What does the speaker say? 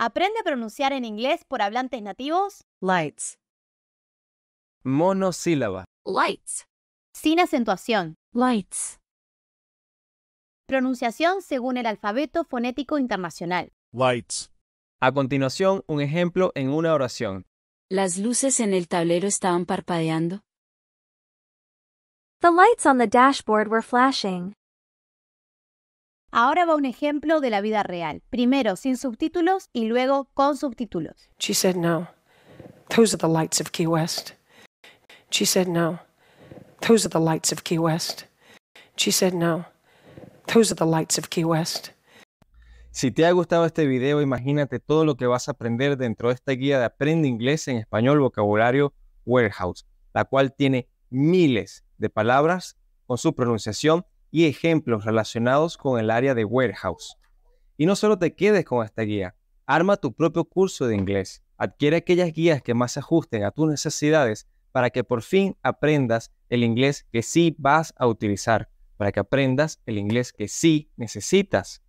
Aprende a pronunciar en inglés por hablantes nativos. Lights. Monosílaba. Lights. Sin acentuación. Lights. Pronunciación según el alfabeto fonético internacional. Lights. A continuación, un ejemplo en una oración. Las luces en el tablero estaban parpadeando. The lights on the dashboard were flashing. Ahora va un ejemplo de la vida real. Primero sin subtítulos y luego con subtítulos. She said no. Those are the lights of Key West. She said no. Those are the lights of Key West. She said no. Those are the lights of Key West. Si te ha gustado este video, imagínate todo lo que vas a aprender dentro de esta guía de Aprende Inglés en Español Vocabulario Warehouse, la cual tiene miles de palabras con su pronunciación y ejemplos relacionados con el área de warehouse. Y no solo te quedes con esta guía, arma tu propio curso de inglés. Adquiere aquellas guías que más se ajusten a tus necesidades para que por fin aprendas el inglés que sí vas a utilizar, para que aprendas el inglés que sí necesitas.